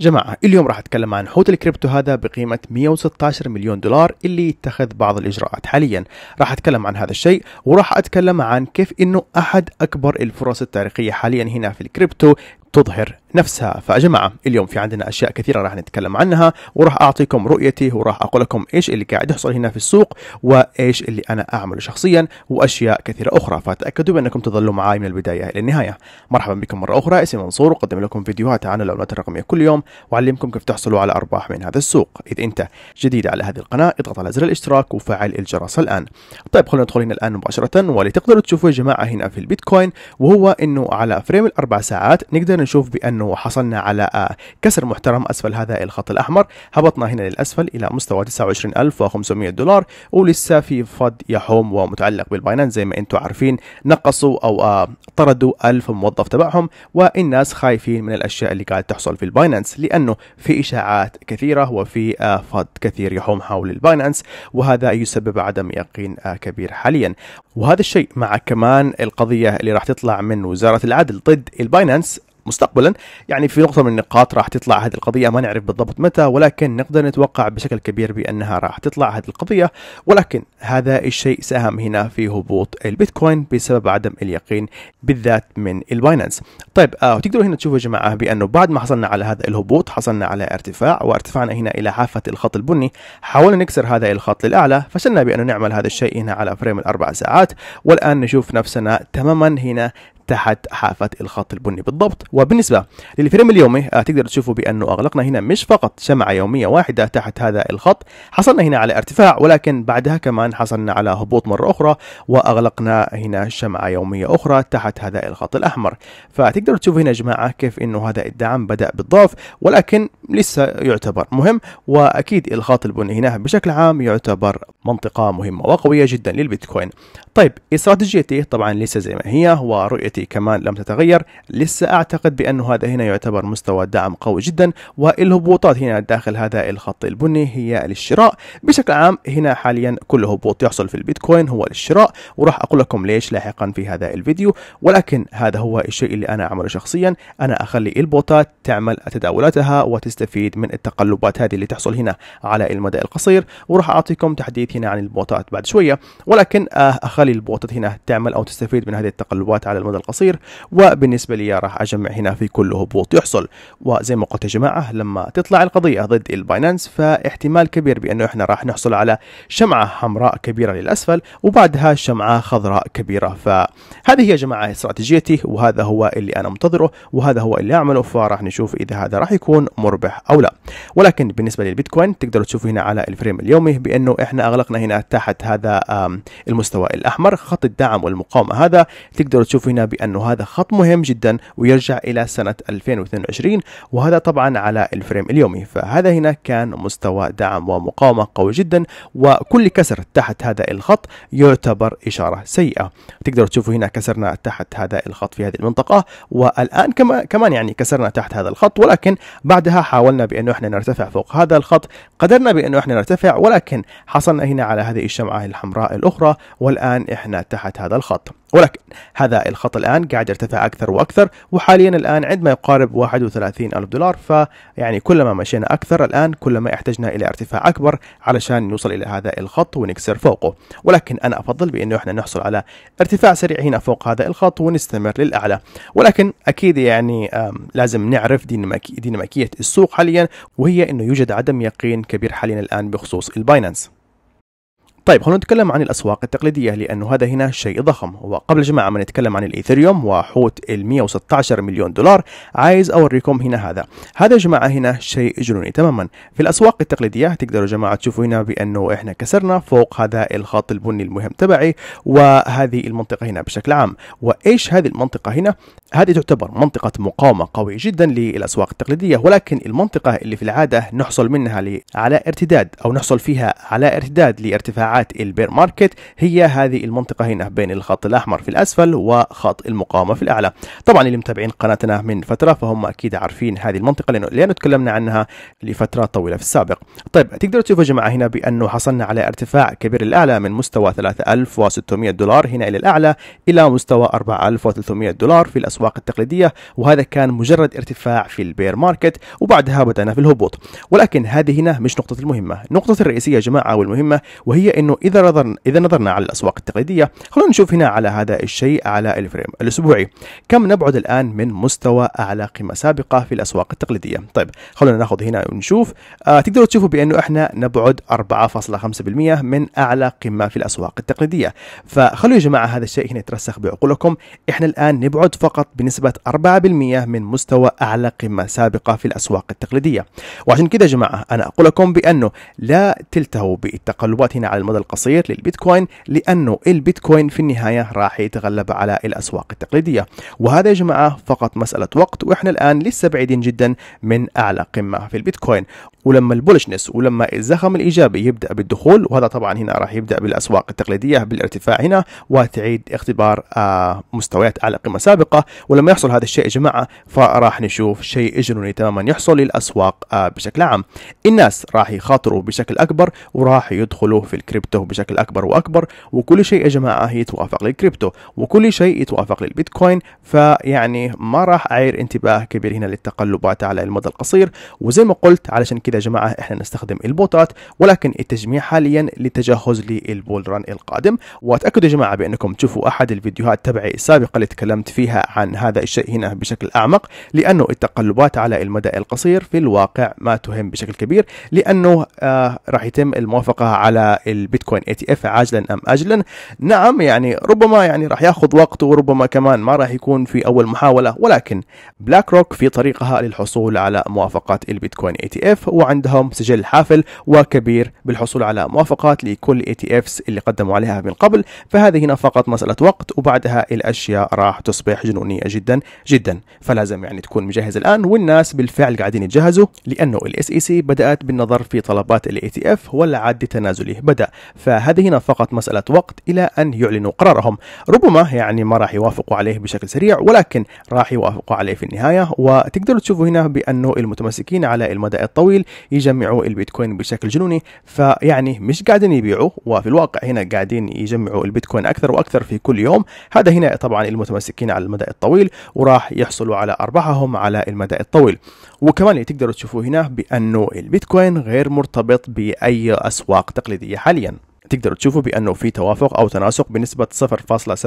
جماعة اليوم راح أتكلم عن حوت الكريبتو هذا بقيمة 116 مليون دولار اللي اتخذ بعض الإجراءات حاليا راح أتكلم عن هذا الشيء وراح أتكلم عن كيف أنه أحد أكبر الفرص التاريخية حاليا هنا في الكريبتو تظهر نفسها فجماعة اليوم في عندنا أشياء كثيرة راح نتكلم عنها وراح أعطيكم رؤيتي وراح أقول لكم إيش اللي قاعد يحصل هنا في السوق وإيش اللي أنا أعمله شخصيا وأشياء كثيرة أخرى فتأكدوا بأنكم تظلوا معي من البداية إلى النهاية مرحبا بكم مرة أخرى اسمي منصور وقدم لكم فيديوهات عن العملات الرقمية كل يوم وأعلمكم كيف تحصلوا على أرباح من هذا السوق إذا أنت جديد على هذه القناة اضغط على زر الاشتراك وفعل الجرس الآن طيب خلونا ندخل هنا الآن مباشرة واللي تقدروا تشوفوه يا جماعة هنا في البيتكوين وهو أنه على فريم الأربع ساعات نقدر نشوف بأن أنه حصلنا على آه، كسر محترم أسفل هذا الخط الأحمر هبطنا هنا للأسفل إلى مستوى 29500 دولار ولسه في فض يحوم ومتعلق بالباينانس زي ما أنتم عارفين نقصوا أو آه، طردوا 1000 موظف تبعهم والناس خايفين من الأشياء اللي قاعد تحصل في الباينانس لأنه في إشاعات كثيرة وفي آه، فض كثير يحوم حول الباينانس وهذا يسبب عدم يقين كبير حاليا وهذا الشيء مع كمان القضية اللي راح تطلع من وزارة العدل ضد الباينانس مستقبلا يعني في نقطة من النقاط راح تطلع هذه القضية ما نعرف بالضبط متى ولكن نقدر نتوقع بشكل كبير بأنها راح تطلع هذه القضية ولكن هذا الشيء ساهم هنا في هبوط البيتكوين بسبب عدم اليقين بالذات من الباينانس طيب آه تقدروا هنا تشوفوا يا جماعة بأنه بعد ما حصلنا على هذا الهبوط حصلنا على ارتفاع وارتفعنا هنا إلى حافة الخط البني حاولنا نكسر هذا الخط للأعلى فشلنا بأنه نعمل هذا الشيء هنا على فريم الأربع ساعات والآن نشوف نفسنا تماما هنا تحت حافة الخط البني بالضبط وبالنسبة للفريم اليومي آه، تقدر تشوفوا بأنه أغلقنا هنا مش فقط شمعة يومية واحدة تحت هذا الخط حصلنا هنا على ارتفاع ولكن بعدها كمان حصلنا على هبوط مرة أخرى وأغلقنا هنا شمعة يومية أخرى تحت هذا الخط الأحمر فتقدر تشوفوا هنا يا جماعة كيف أنه هذا الدعم بدأ بالضعف ولكن لسه يعتبر مهم وأكيد الخط البني هنا بشكل عام يعتبر منطقة مهمة وقوية جدا للبيتكوين طيب استراتيجيتي طبعا لسه زي ما هي ورؤيتي نفتي كمان لم تتغير لسه أعتقد بأنه هذا هنا يعتبر مستوى دعم قوي جدا والهبوطات هنا داخل هذا الخط البني هي للشراء بشكل عام هنا حاليا كل هبوط يحصل في البيتكوين هو للشراء وراح أقول لكم ليش لاحقا في هذا الفيديو ولكن هذا هو الشيء اللي أنا أعمله شخصيا أنا أخلي البوتات تعمل تداولاتها وتستفيد من التقلبات هذه اللي تحصل هنا على المدى القصير وراح أعطيكم تحديث هنا عن البوتات بعد شوية ولكن آه، أخلي البوتات هنا تعمل أو تستفيد من هذه التقلبات على المدى القصير القصير وبالنسبه لي راح اجمع هنا في كل هبوط يحصل وزي ما قلت يا جماعه لما تطلع القضيه ضد الباينانس فاحتمال كبير بانه احنا راح نحصل على شمعه حمراء كبيره للاسفل وبعدها شمعه خضراء كبيره فهذه هي يا جماعه استراتيجيتي وهذا هو اللي انا منتظره وهذا هو اللي اعمله فراح نشوف اذا هذا راح يكون مربح او لا ولكن بالنسبه للبيتكوين تقدروا تشوفوا هنا على الفريم اليومي بانه احنا اغلقنا هنا تحت هذا المستوى الاحمر خط الدعم والمقاومه هذا تقدروا تشوفوا هنا بأنه هذا خط مهم جدا ويرجع إلى سنة 2022 وهذا طبعا على الفريم اليومي فهذا هنا كان مستوى دعم ومقاومة قوي جدا وكل كسر تحت هذا الخط يعتبر إشارة سيئة تقدر تشوفوا هنا كسرنا تحت هذا الخط في هذه المنطقة والآن كما كمان يعني كسرنا تحت هذا الخط ولكن بعدها حاولنا بأنه احنا نرتفع فوق هذا الخط قدرنا بأنه احنا نرتفع ولكن حصلنا هنا على هذه الشمعة الحمراء الأخرى والآن احنا تحت هذا الخط ولكن هذا الخط الآن قاعد يرتفع أكثر وأكثر وحاليا الآن عندما يقارب 31 ألف دولار فيعني كلما مشينا أكثر الآن كلما احتجنا إلى ارتفاع أكبر علشان نوصل إلى هذا الخط ونكسر فوقه ولكن أنا أفضل بأنه إحنا نحصل على ارتفاع سريع هنا فوق هذا الخط ونستمر للأعلى ولكن أكيد يعني لازم نعرف ديناميكية السوق حاليا وهي أنه يوجد عدم يقين كبير حاليا الآن بخصوص الباينانس طيب خلونا نتكلم عن الأسواق التقليدية لأنه هذا هنا شيء ضخم وقبل جماعة ما نتكلم عن الإيثريوم وحوت ال 116 مليون دولار عايز أوريكم هنا هذا هذا يا جماعة هنا شيء جنوني تماما في الأسواق التقليدية تقدروا يا جماعة تشوفوا هنا بأنه إحنا كسرنا فوق هذا الخط البني المهم تبعي وهذه المنطقة هنا بشكل عام وإيش هذه المنطقة هنا هذه تعتبر منطقة مقاومة قوية جدا للأسواق التقليدية ولكن المنطقة اللي في العادة نحصل منها على ارتداد أو نحصل فيها على ارتداد لارتفاعات مربعات البير ماركت هي هذه المنطقة هنا بين الخط الأحمر في الأسفل وخط المقاومة في الأعلى طبعا اللي متابعين قناتنا من فترة فهم أكيد عارفين هذه المنطقة لأنه, لأنه تكلمنا عنها لفترات طويلة في السابق طيب تقدروا تشوفوا يا جماعة هنا بأنه حصلنا على ارتفاع كبير للأعلى من مستوى 3600 دولار هنا إلى الأعلى إلى مستوى 4300 دولار في الأسواق التقليدية وهذا كان مجرد ارتفاع في البير ماركت وبعدها بدأنا في الهبوط ولكن هذه هنا مش نقطة المهمة النقطة الرئيسية يا جماعة والمهمة وهي انه اذا نظرنا اذا نظرنا على الاسواق التقليديه خلونا نشوف هنا على هذا الشيء على الفريم الاسبوعي كم نبعد الان من مستوى اعلى قيمه سابقه في الاسواق التقليديه طيب خلونا ناخذ هنا ونشوف آه تقدروا تشوفوا بانه احنا نبعد 4.5% من اعلى قمه في الاسواق التقليديه فخلوا يا جماعه هذا الشيء هنا يترسخ بعقولكم احنا الان نبعد فقط بنسبه 4% من مستوى اعلى قمه سابقه في الاسواق التقليديه وعشان كذا يا جماعه انا اقول لكم بانه لا تلتهوا بالتقلبات هنا على المدى القصير للبيتكوين لأنه البيتكوين في النهاية راح يتغلب على الأسواق التقليدية وهذا يا جماعة فقط مسألة وقت وإحنا الآن لسه بعيدين جدا من أعلى قمة في البيتكوين ولما البولشنس ولما الزخم الايجابي يبدا بالدخول وهذا طبعا هنا راح يبدا بالاسواق التقليديه بالارتفاع هنا وتعيد اختبار آه، مستويات اعلى قمه سابقه ولما يحصل هذا الشيء يا جماعه فراح نشوف شيء جنوني تماما يحصل للاسواق آه، بشكل عام الناس راح يخاطروا بشكل اكبر وراح يدخلوا في الكريبتو الكريبتو بشكل اكبر واكبر وكل شيء يا جماعه يتوافق للكريبتو وكل شيء يتوافق للبيتكوين فيعني ما راح اعير انتباه كبير هنا للتقلبات على المدى القصير وزي ما قلت علشان كذا يا جماعه احنا نستخدم البوتات ولكن التجميع حاليا للتجهز للبول ران القادم واتاكدوا يا جماعه بانكم تشوفوا احد الفيديوهات تبعي السابقه اللي تكلمت فيها عن هذا الشيء هنا بشكل اعمق لانه التقلبات على المدى القصير في الواقع ما تهم بشكل كبير لانه آه راح يتم الموافقه على البيتكوين اي تي اف عاجلا ام اجلا نعم يعني ربما يعني راح ياخذ وقت وربما كمان ما راح يكون في اول محاوله ولكن بلاك روك في طريقها للحصول على موافقات البيتكوين اي تي اف وعندهم سجل حافل وكبير بالحصول على موافقات لكل اي تي افس اللي قدموا عليها من قبل فهذه هنا فقط مساله وقت وبعدها الاشياء راح تصبح جنونيه جدا جدا فلازم يعني تكون مجهز الان والناس بالفعل قاعدين يتجهزوا لانه الاس اي سي e بدات بالنظر في طلبات الاي تي اف والعد تنازلي بدا فهذه هنا فقط مسألة وقت إلى أن يعلنوا قرارهم ربما يعني ما راح يوافقوا عليه بشكل سريع ولكن راح يوافقوا عليه في النهاية وتقدروا تشوفوا هنا بأنه المتمسكين على المدى الطويل يجمعوا البيتكوين بشكل جنوني فيعني مش قاعدين يبيعوا وفي الواقع هنا قاعدين يجمعوا البيتكوين أكثر وأكثر في كل يوم هذا هنا طبعا المتمسكين على المدى الطويل وراح يحصلوا على أرباحهم على المدى الطويل وكمان تقدروا تشوفوا هنا بأنه البيتكوين غير مرتبط بأي أسواق تقليدية حاليا تقدروا تشوفوا بانه في توافق او تناسق بنسبه 0.87%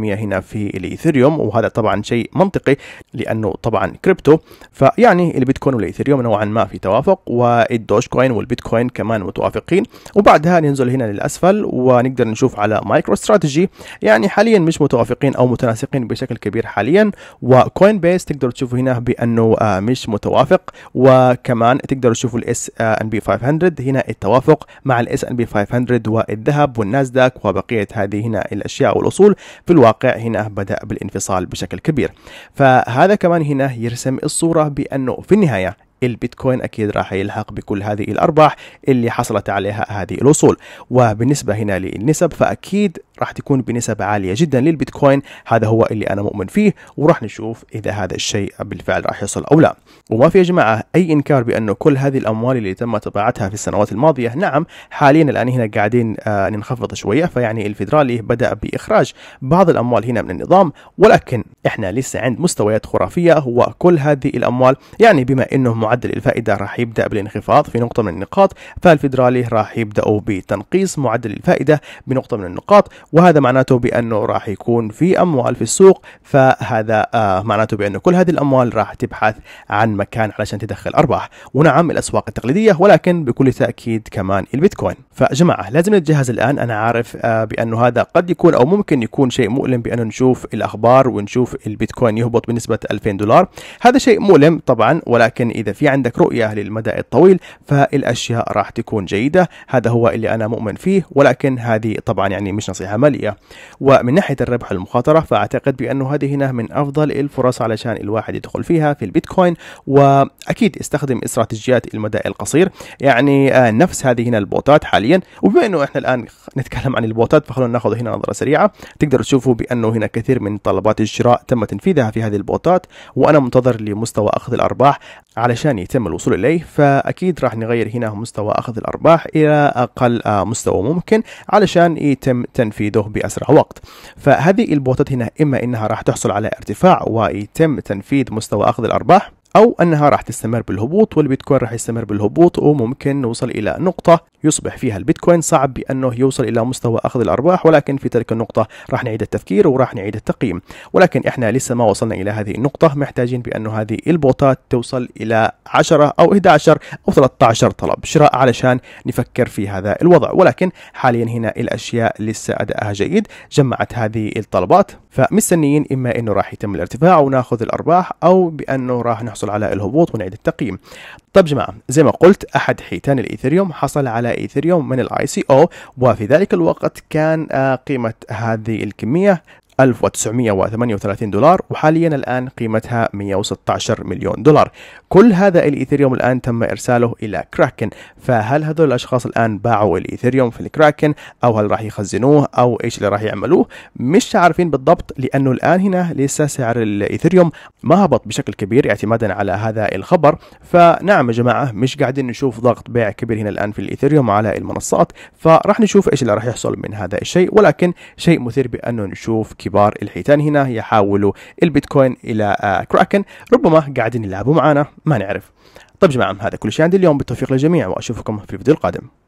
هنا في الايثيريوم وهذا طبعا شيء منطقي لانه طبعا كريبتو فيعني البيتكوين والايثيريوم نوعا ما في توافق والدوج كوين والبيتكوين كمان متوافقين وبعدها ننزل هنا للاسفل ونقدر نشوف على مايكرو استراتيجي يعني حاليا مش متوافقين او متناسقين بشكل كبير حاليا وكوين بيس تقدروا تشوفوا هنا بانه آه، مش متوافق وكمان تقدروا تشوفوا الاس ان بي 500 هنا التوافق مع الاس ان بي 500 السند والذهب والناسداك وبقية هذه هنا الأشياء والأصول في الواقع هنا بدأ بالانفصال بشكل كبير فهذا كمان هنا يرسم الصورة بأنه في النهاية البيتكوين اكيد راح يلحق بكل هذه الارباح اللي حصلت عليها هذه الاصول وبالنسبه هنا للنسب فاكيد راح تكون بنسب عالية جدا للبيتكوين هذا هو اللي أنا مؤمن فيه وراح نشوف إذا هذا الشيء بالفعل راح يحصل أو لا وما في يا جماعة أي إنكار بأنه كل هذه الأموال اللي تم طباعتها في السنوات الماضية نعم حاليا الآن هنا قاعدين آه، ننخفض شوية فيعني الفيدرالي بدأ بإخراج بعض الأموال هنا من النظام ولكن إحنا لسه عند مستويات خرافية هو كل هذه الأموال يعني بما أنه معدل الفائدة راح يبدأ بالانخفاض في نقطة من النقاط فالفيدرالي راح يبدأوا بتنقيص معدل الفائدة بنقطة من النقاط وهذا معناته بأنه راح يكون في أموال في السوق فهذا آه معناته بأنه كل هذه الأموال راح تبحث عن مكان علشان تدخل أرباح ونعم الأسواق التقليدية ولكن بكل تأكيد كمان البيتكوين فجماعة لازم نتجهز الآن أنا عارف آه بأنه هذا قد يكون أو ممكن يكون شيء مؤلم بأنه نشوف الأخبار ونشوف البيتكوين يهبط بنسبة 2000 دولار هذا شيء مؤلم طبعا ولكن إذا في عندك رؤية للمدى الطويل فالأشياء راح تكون جيدة هذا هو اللي أنا مؤمن فيه ولكن هذه طبعا يعني مش نصيحة العملية ومن ناحية الربح المخاطرة فأعتقد بأنه هذه هنا من أفضل الفرص علشان الواحد يدخل فيها في البيتكوين وأكيد استخدم استراتيجيات المدى القصير يعني آه، نفس هذه هنا البوتات حاليا وبما أنه إحنا الآن نتكلم عن البوتات فخلونا ناخذ هنا نظرة سريعة تقدروا تشوفوا بأنه هنا كثير من طلبات الشراء تم تنفيذها في هذه البوتات وأنا منتظر لمستوى أخذ الأرباح علشان يتم الوصول إليه فأكيد راح نغير هنا مستوى أخذ الأرباح إلى أقل آه، مستوى ممكن علشان يتم تنفيذ تفيده بأسرع وقت فهذه البوتات هنا إما إنها راح تحصل على ارتفاع ويتم تنفيذ مستوى أخذ الأرباح أو أنها راح تستمر بالهبوط والبيتكوين راح يستمر بالهبوط وممكن نوصل إلى نقطة يصبح فيها البيتكوين صعب بأنه يوصل إلى مستوى أخذ الأرباح ولكن في تلك النقطة راح نعيد التفكير وراح نعيد التقييم ولكن إحنا لسه ما وصلنا إلى هذه النقطة محتاجين بأنه هذه البوتات توصل إلى 10 أو 11 أو 13 طلب شراء علشان نفكر في هذا الوضع ولكن حاليا هنا الأشياء لسه أدائها جيد جمعت هذه الطلبات فمستنيين إما أنه راح يتم الارتفاع وناخذ الأرباح أو بأنه راح نحصل نحصل على الهبوط ونعيد التقييم طب جماعة زي ما قلت أحد حيتان الإيثريوم حصل على إيثريوم من الاي سي او وفي ذلك الوقت كان آه، قيمة هذه الكمية 1938 دولار وحاليا الآن قيمتها 116 مليون دولار كل هذا الإيثيريوم الآن تم إرساله إلى كراكن فهل هذول الأشخاص الآن باعوا الإيثيريوم في الكراكن أو هل راح يخزنوه أو إيش اللي راح يعملوه مش عارفين بالضبط لأنه الآن هنا لسه سعر الإيثيريوم ما هبط بشكل كبير اعتمادا على هذا الخبر فنعم يا جماعة مش قاعدين نشوف ضغط بيع كبير هنا الآن في الإيثيريوم على المنصات فراح نشوف إيش اللي راح يحصل من هذا الشيء ولكن شيء مثير بأنه نشوف كبار الحيتان هنا يحاولوا البيتكوين الى آه، كراكن ربما قاعدين يلعبوا معنا ما نعرف طيب جماعه هذا كل شيء عندي اليوم بالتوفيق للجميع واشوفكم في الفيديو القادم